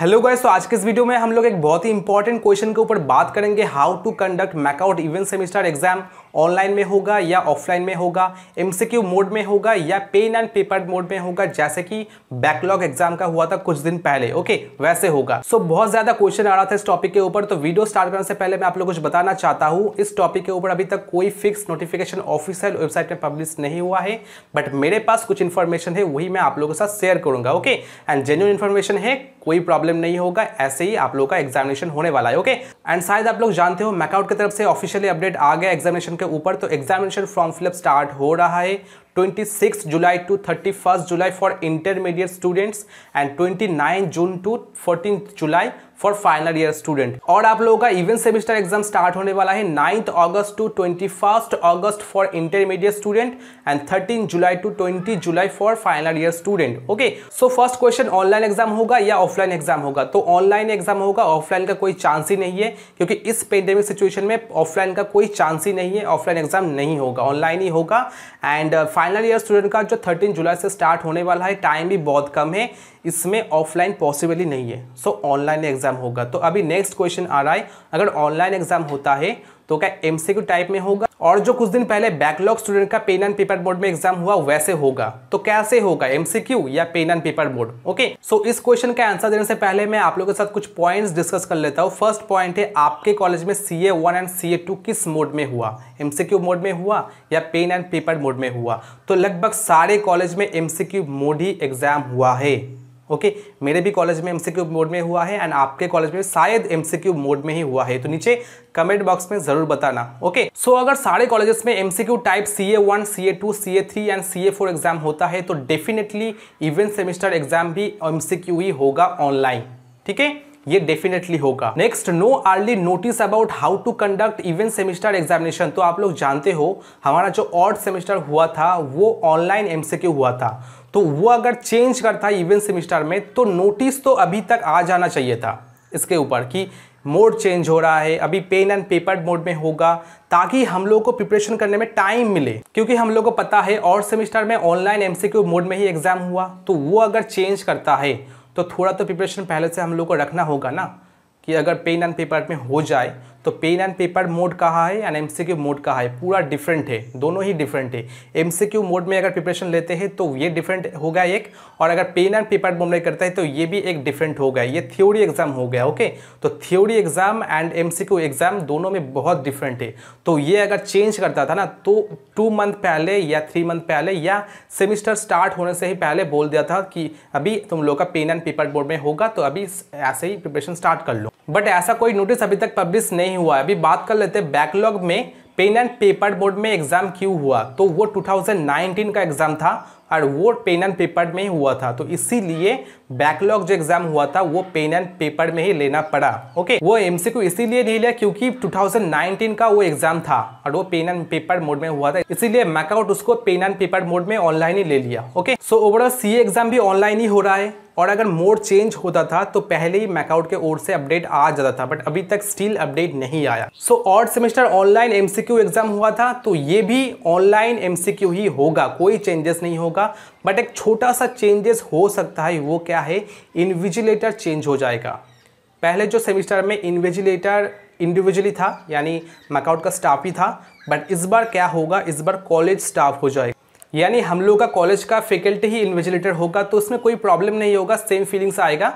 Hello guys तो आज के इस वीडियो में हम लोग एक बहुत ही इंपॉर्टेंट क्वेश्चन के ऊपर बात करेंगे how to conduct MAKAUT even semester exam online में होगा या ऑफलाइन में होगा एमसीक्यू मोड में होगा या पेन एंड पेपर मोड में होगा जैसे कि बैकलॉग एग्जाम का हुआ था कुछ दिन पहले ओके वैसे होगा सो so, बहुत ज्यादा क्वेश्चन आ रहा था इस टॉपिक के ऊपर तो वीडियो स्टार्ट करने से पहले मैं आप लोग कुछ बताना चाहता हूँ इस टॉपिक के ऊपर अभी तक कोई फिक्स नोटिफिकेशन ऑफिशियल वेबसाइट में पब्लिश नहीं हुआ है बट मेरे पास कुछ इन्फॉर्मेशन है वही मैं आप लोगों के साथ शेयर करूंगा ओके एंड जेन्यून इन्फॉर्मेशन है कोई प्रॉब्लम नहीं होगा ऐसे ही आप लोग का एग्जामिनेशन होने वाला है ओके एंड शायद आप लोग जानते हो मैकआउट की तरफ से ऑफिशियली अपडेट आ गया एग्जामिनेशन के ऊपर तो एग्जामिनेशन फॉर्म फिलअप स्टार्ट हो रहा है 26 July to 31st July for intermediate students and 29 June to 14th July for final year student और आप लोगों का इवन सेमेस्टर एग्जाम स्टार्ट होने वाला है ninth August to twenty first August for intermediate student and thirteen July to twenty July for final year student okay so first question online exam होगा या offline exam होगा तो online exam होगा offline का कोई चांस ही नहीं है क्योंकि इस पेंडेमिक सिचुएशन में ऑफलाइन का कोई चांस ही नहीं है ऑफलाइन एग्जाम नहीं होगा ऑनलाइन ही होगा एंड फाइनल ईयर स्टूडेंट का जो 13 जुलाई से स्टार्ट होने वाला है टाइम भी बहुत कम है इसमें ऑफलाइन पॉसिबल ही नहीं है सो ऑनलाइन एग्जाम होगा तो अभी नेक्स्ट क्वेश्चन आ रहा है अगर ऑनलाइन एग्जाम होता है तो क्या एमसीक्यू टाइप में होगा और जो कुछ दिन पहले बैकलॉग स्टूडेंट का पेन एंड पेपर बोर्ड में एग्जाम हुआ वैसे होगा तो कैसे होगा एमसीक्यू या pen and paper board okay so इस क्वेश्चन का आंसर देने से पहले मैं आप लोगों के साथ कुछ पॉइंट्स डिस्कस कर लेता हूँ फर्स्ट पॉइंट है आपके कॉलेज में C A one and C A two किस मोड में हुआ एमसीक्यू मोड में हुआ या पेन एंड पेपर मोड में हुआ तो लगभग सारे कॉलेज में एमसीक्यू मोड ही एग्जाम हुआ है ओके मेरे भी कॉलेज में एमसीक्यू मोड में हुआ है एंड आपके कॉलेज में शायद एमसीक्यू मोड में ही हुआ है तो नीचे कमेंट बॉक्स में जरूर बताना ओके okay, सो so अगर सारे कॉलेजेस में MCQ type C A one C A two C A three and C A four exam होता है तो डेफिनेटली इवेंट सेमेस्टर एग्जाम भी एमसीक्यू ही होगा ऑनलाइन ठीक है ये डेफिनेटली होगा next no early notice about how to conduct even semester examination तो आप लोग जानते हो हमारा जो ऑर्ड सेमिस्टर हुआ था वो ऑनलाइन एमसीक्यू हुआ था तो वो अगर चेंज करता है इवन सेमिस्टर में तो नोटिस तो अभी तक आ जाना चाहिए था इसके ऊपर कि मोड चेंज हो रहा है अभी पेन एंड पेपर मोड में होगा ताकि हम लोग को प्रिपरेशन करने में टाइम मिले क्योंकि हम लोग को पता है और सेमिस्टर में ऑनलाइन एमसीक्यू मोड में ही एग्ज़ाम हुआ तो वो अगर चेंज करता है तो थोड़ा तो प्रिपरेशन पहले से हम लोग को रखना होगा ना कि अगर पेन एंड पेपर में हो जाए तो पेन एंड पेपर मोड कहाँ है एंड एमसीक्यू मोड कहाँ है पूरा डिफरेंट है दोनों ही डिफरेंट है एमसीक्यू मोड में अगर प्रिपरेशन लेते हैं तो ये डिफरेंट होगा एक और अगर पेन एंड पेपर मोड में करता है तो ये भी एक डिफरेंट हो गया ये थ्योरी एग्जाम हो गया ओके तो theory exam and M exam दोनों में बहुत डिफरेंट है तो ये अगर चेंज करता था ना तो टू मंथ पहले या थ्री मंथ पहले या सेमिस्टर स्टार्ट होने से ही पहले बोल दिया था कि अभी तुम लोग का पेन एंड पेपर बोर्ड में होगा तो अभी ऐसे ही प्रिपरेशन स्टार्ट कर लो बट ऐसा कोई नोटिस अभी तक पब्लिश नहीं हुआ है अभी बात कर लेते हैं बैकलॉग में पेन एंड पेपर बोर्ड में एग्जाम क्यों हुआ तो वो 2019 का एग्जाम था और वो पेन एंड पेपर में ही हुआ था तो इसीलिए बैकलॉग जो एग्जाम हुआ था वो पेन एंड पेपर में ही लेना पड़ा ओके वो एमसीक्यू इसीलिए नहीं लिया क्योंकि 2019 का वो एग्जाम था और वो पेन एंड पेपर मोड में हुआ था इसीलिए मैकआउट उसको पेन एंड पेपर मोड में ऑनलाइन ही ले लिया okay so overall C exam भी ऑनलाइन ही हो रहा है और अगर मोड चेंज होता था तो पहले ही मैकआउट के ओर से अपडेट आ जाता था बट अभी तक स्टिल अपडेट नहीं आया सो so, और सेमेस्टर ऑनलाइन एमसीक्यू एग्जाम हुआ था तो ये भी ऑनलाइन एमसीक्यू ही होगा कोई चेंजेस नहीं होगा होगा बट एक छोटा सा चेंजेस हो सकता है वो क्या है इन्विजिलेटर चेंज हो जाएगा पहले जो सेमिस्टर में इन्विजिलेटर इंडिविजुअली था यानी मैकआउट का स्टाफ ही था बट इस बार क्या होगा इस बार कॉलेज स्टाफ हो जाएगा यानी हम लोग का कॉलेज का फैकल्टी ही इन्विजिलेटर होगा तो उसमें कोई प्रॉब्लम नहीं होगा सेम फीलिंग्स आएगा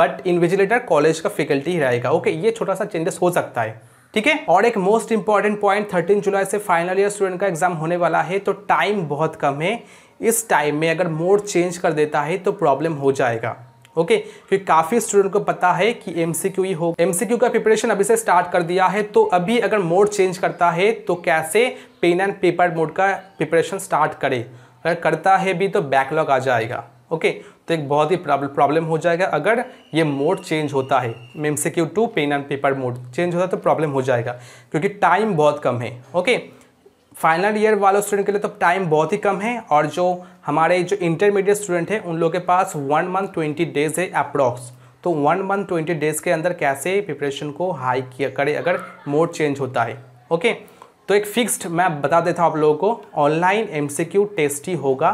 बट इन्विजिलेटर कॉलेज का फैकल्टी ही रहेगा ओके ये छोटा सा चेंजेस हो सकता है ठीक है और एक मोस्ट इंपॉर्टेंट पॉइंट 13 जुलाई से फाइनल ईयर स्टूडेंट का एग्जाम होने वाला है तो टाइम बहुत कम है इस टाइम में अगर मोड चेंज कर देता है तो प्रॉब्लम हो जाएगा ओके okay, क्योंकि काफ़ी स्टूडेंट को पता है कि एम सी क्यू ही हो एम सी क्यू का प्रिपरेशन अभी से स्टार्ट कर दिया है तो अभी अगर मोड चेंज करता है तो कैसे पेन एंड पेपर मोड का प्रिपरेशन स्टार्ट करे अगर करता है भी तो बैकलॉग आ जाएगा ओके okay, तो एक बहुत ही प्रॉब्लम हो जाएगा अगर ये मोड चेंज होता है M C Q to pen and paper mode change होता है तो प्रॉब्लम हो जाएगा क्योंकि टाइम बहुत कम है ओके okay? फाइनल ईयर वाले स्टूडेंट के लिए तो टाइम बहुत ही कम है और जो हमारे जो इंटरमीडिएट स्टूडेंट हैं उन लोगों के पास वन मंथ ट्वेंटी डेज है अप्रॉक्स तो वन मंथ ट्वेंटी डेज के अंदर कैसे प्रिपरेशन को हाई किया करे अगर मोड चेंज होता है ओके तो एक फिक्स्ड मैं बता देता हूँ आप लोगों को ऑनलाइन क्यू टेस्ट ही होगा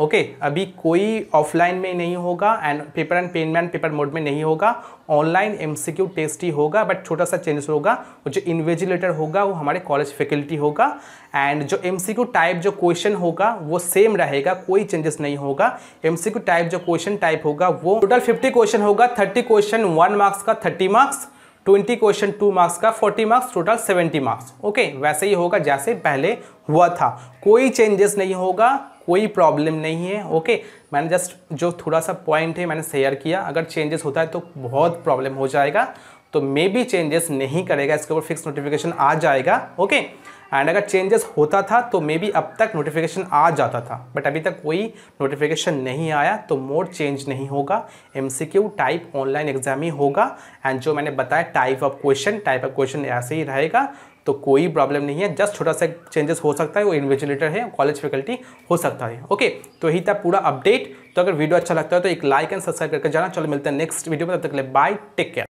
ओके okay, अभी कोई ऑफलाइन में नहीं होगा and paper and pen man paper mode में नहीं होगा ऑनलाइन एमसीक्यू टेस्ट ही होगा बट छोटा सा चेंजेस होगा और जो इन्वेजिलेटर होगा वो हमारे कॉलेज फैकल्टी होगा एंड जो एमसीक्यू टाइप जो क्वेश्चन होगा वो सेम रहेगा कोई चेंजेस नहीं होगा एमसीक्यू टाइप जो क्वेश्चन टाइप होगा वो टोटल फिफ्टी क्वेश्चन होगा थर्टी क्वेश्चन वन मार्क्स का thirty marks twenty question two marks का forty marks total seventy marks okay वैसे ही होगा जैसे पहले हुआ था कोई चेंजेस नहीं होगा कोई प्रॉब्लम नहीं है ओके मैंने जस्ट जो थोड़ा सा पॉइंट है मैंने शेयर किया अगर चेंजेस होता है तो बहुत प्रॉब्लम हो जाएगा तो मे बी चेंजेस नहीं करेगा इसके ऊपर फिक्स नोटिफिकेशन आ जाएगा ओके एंड अगर चेंजेस होता था तो मे बी अब तक नोटिफिकेशन आ जाता था बट अभी तक कोई नोटिफिकेशन नहीं आया तो मोड चेंज नहीं होगा एम टाइप ऑनलाइन एग्जाम ही होगा एंड जो मैंने बताया type of question type of question ऐसे ही रहेगा तो कोई प्रॉब्लम नहीं है जस्ट छोटा सा चेंजेस हो सकता है वो इन्वेजिलेटर है कॉलेज फैकल्टी हो सकता है ओके तो यही था पूरा अपडेट तो अगर वीडियो अच्छा लगता है तो एक लाइक एंड सब्सक्राइब करके जाना चलो मिलते हैं नेक्स्ट वीडियो में तब तक ले बाय टेक केयर